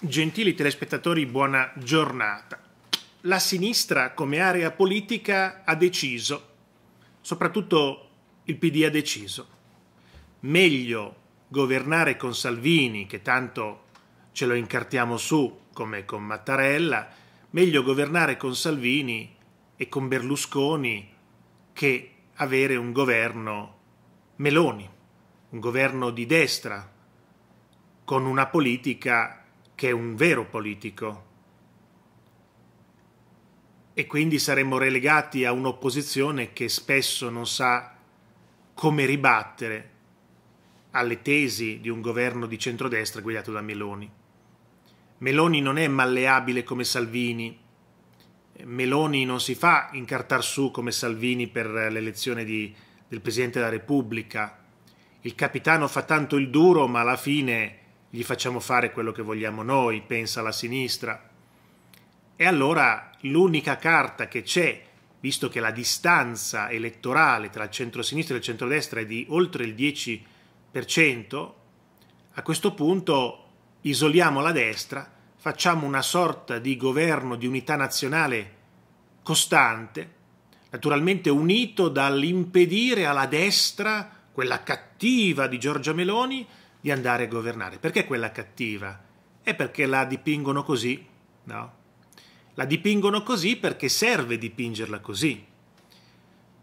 Gentili telespettatori, buona giornata. La sinistra come area politica ha deciso, soprattutto il PD ha deciso, meglio governare con Salvini, che tanto ce lo incartiamo su come con Mattarella, meglio governare con Salvini e con Berlusconi che avere un governo Meloni, un governo di destra, con una politica che è un vero politico. E quindi saremmo relegati a un'opposizione che spesso non sa come ribattere alle tesi di un governo di centrodestra guidato da Meloni. Meloni non è malleabile come Salvini, Meloni non si fa incartar su come Salvini per l'elezione di, del Presidente della Repubblica. Il capitano fa tanto il duro, ma alla fine gli facciamo fare quello che vogliamo noi, pensa la sinistra. E allora l'unica carta che c'è, visto che la distanza elettorale tra il centro-sinistra e il centro-destra è di oltre il 10%, a questo punto isoliamo la destra, facciamo una sorta di governo di unità nazionale costante, naturalmente unito dall'impedire alla destra, quella cattiva di Giorgia Meloni, di andare a governare. Perché quella cattiva? È perché la dipingono così, no? La dipingono così perché serve dipingerla così.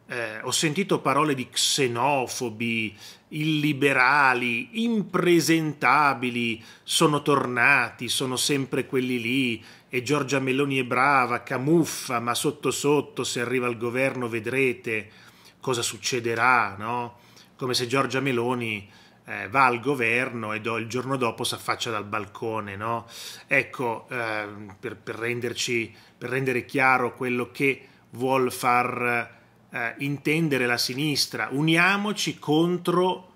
Eh, ho sentito parole di xenofobi, illiberali, impresentabili, sono tornati, sono sempre quelli lì e Giorgia Meloni è brava, camuffa, ma sotto sotto se arriva al governo vedrete cosa succederà, no? Come se Giorgia Meloni eh, va al governo e do, il giorno dopo si affaccia dal balcone. No? Ecco, eh, per, per, renderci, per rendere chiaro quello che vuol far eh, intendere la sinistra, uniamoci contro,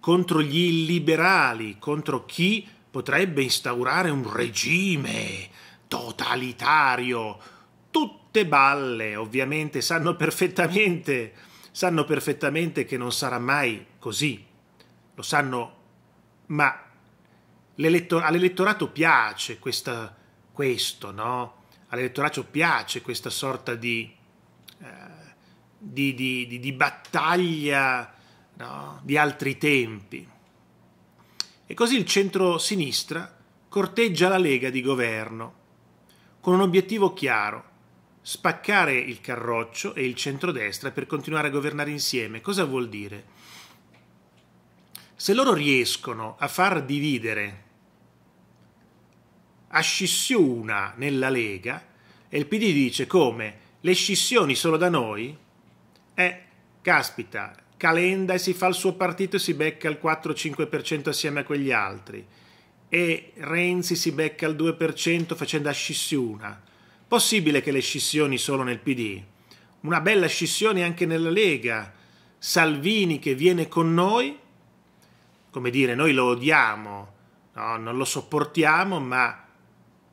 contro gli illiberali, contro chi potrebbe instaurare un regime totalitario. Tutte balle, ovviamente, sanno perfettamente, sanno perfettamente che non sarà mai così lo sanno, ma all'elettorato piace questa, questo, no? All'elettorato piace questa sorta di, eh, di, di, di battaglia no? di altri tempi. E così il centro-sinistra corteggia la Lega di governo, con un obiettivo chiaro, spaccare il carroccio e il centrodestra per continuare a governare insieme. Cosa vuol dire? se loro riescono a far dividere a scissione nella Lega, e il PD dice come le scissioni sono da noi, eh, caspita, Calenda e si fa il suo partito e si becca il 4-5% assieme a quegli altri, e Renzi si becca il 2% facendo a scissione. Possibile che le scissioni solo nel PD? Una bella scissione anche nella Lega. Salvini che viene con noi come dire, noi lo odiamo, no? non lo sopportiamo, ma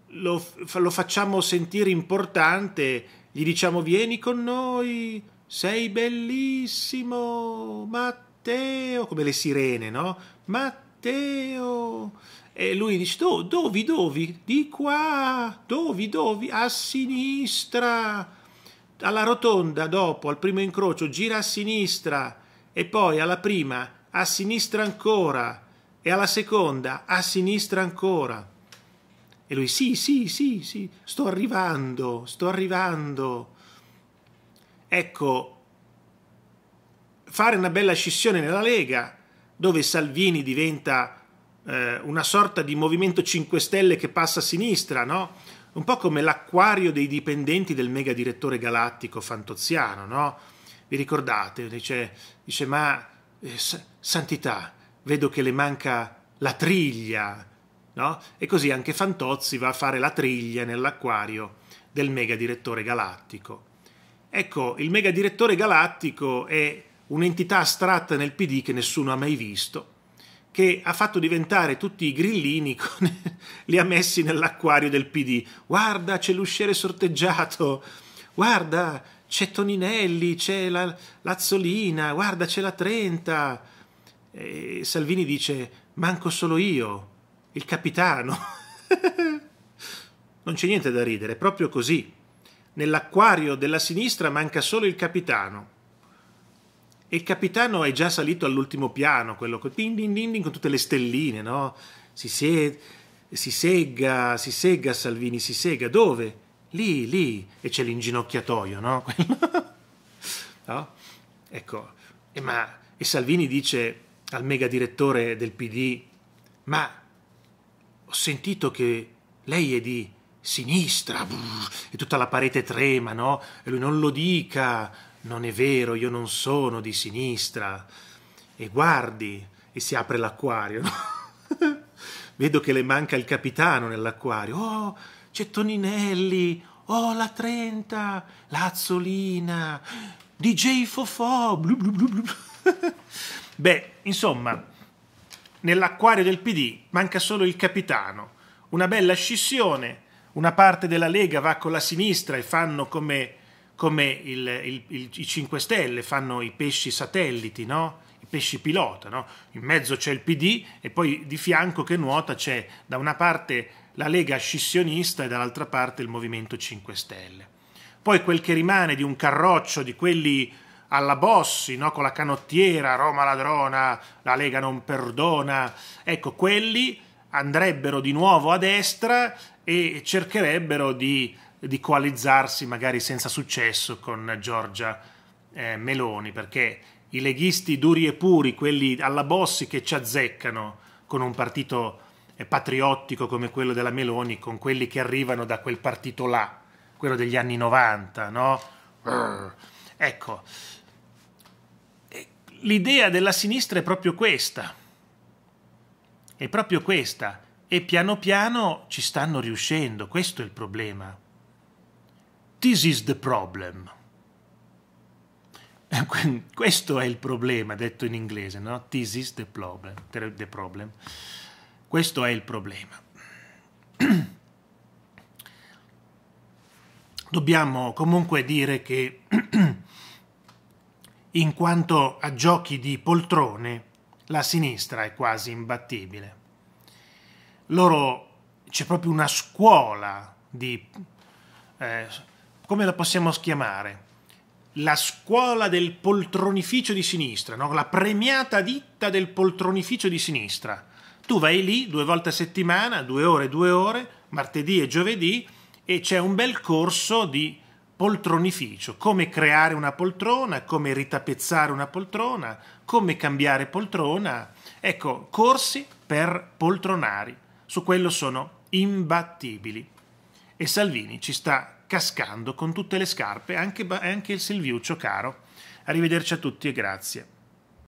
lo, lo facciamo sentire importante, gli diciamo vieni con noi, sei bellissimo, Matteo, come le sirene, no? Matteo. E lui dice, Do, dove, dovi, di qua, dove, dove? a sinistra, alla rotonda dopo, al primo incrocio, gira a sinistra e poi alla prima a sinistra ancora, e alla seconda, a sinistra ancora. E lui, sì, sì, sì, sì, sto arrivando, sto arrivando. Ecco, fare una bella scissione nella Lega, dove Salvini diventa eh, una sorta di Movimento 5 Stelle che passa a sinistra, no? Un po' come l'acquario dei dipendenti del mega direttore galattico Fantoziano, no? Vi ricordate? Dice, dice ma eh, santità, vedo che le manca la triglia, no? E così anche Fantozzi va a fare la triglia nell'acquario del mega direttore galattico. Ecco, il mega direttore galattico è un'entità astratta nel PD che nessuno ha mai visto, che ha fatto diventare tutti i grillini, con... li ha messi nell'acquario del PD. Guarda, c'è l'usciere sorteggiato! guarda, c'è Toninelli, c'è la Lazzolina, guarda, c'è la Trenta. E Salvini dice, manco solo io, il capitano. non c'è niente da ridere, è proprio così. Nell'acquario della sinistra manca solo il capitano. E il capitano è già salito all'ultimo piano, quello con, ding, ding, ding, con tutte le stelline, no? Si, se... si segga, si segga Salvini, si segga. Dove? lì, lì, e c'è l'inginocchiatoio, no? no? Ecco, e, ma, e Salvini dice al mega direttore del PD, ma ho sentito che lei è di sinistra, e tutta la parete trema, no? E lui non lo dica, non è vero, io non sono di sinistra. E guardi, e si apre l'acquario, no? Vedo che le manca il capitano nell'acquario. Oh, c'è Toninelli, oh la 30, Lazzolina, DJ Fofò, blu blu blu blu. Beh, insomma, nell'acquario del PD manca solo il capitano, una bella scissione, una parte della Lega va con la sinistra e fanno come, come il, il, il, i 5 Stelle, fanno i pesci satelliti, no? i pesci pilota, no? in mezzo c'è il PD e poi di fianco che nuota c'è da una parte la Lega scissionista e dall'altra parte il Movimento 5 Stelle. Poi quel che rimane di un carroccio di quelli alla Bossi, no? con la canottiera, Roma ladrona, la Lega non perdona, ecco, quelli andrebbero di nuovo a destra e cercherebbero di, di coalizzarsi, magari senza successo, con Giorgia eh, Meloni, perché i leghisti duri e puri, quelli alla Bossi che ci azzeccano con un partito patriottico come quello della Meloni con quelli che arrivano da quel partito là, quello degli anni 90, no? Ecco, eh, l'idea della sinistra è proprio questa, è proprio questa, e piano piano ci stanno riuscendo, questo è il problema. This is the problem. Questo è il problema, detto in inglese, no? This is the problem. The problem. Questo è il problema. Dobbiamo comunque dire che in quanto a giochi di poltrone la sinistra è quasi imbattibile. Loro c'è proprio una scuola di eh, come la possiamo chiamare? La scuola del poltronificio di sinistra, no? la premiata ditta del poltronificio di sinistra tu vai lì due volte a settimana, due ore, due ore, martedì e giovedì, e c'è un bel corso di poltronificio, come creare una poltrona, come ritapezzare una poltrona, come cambiare poltrona. Ecco, corsi per poltronari. Su quello sono imbattibili. E Salvini ci sta cascando con tutte le scarpe, anche, anche il Silviuccio caro. Arrivederci a tutti e grazie.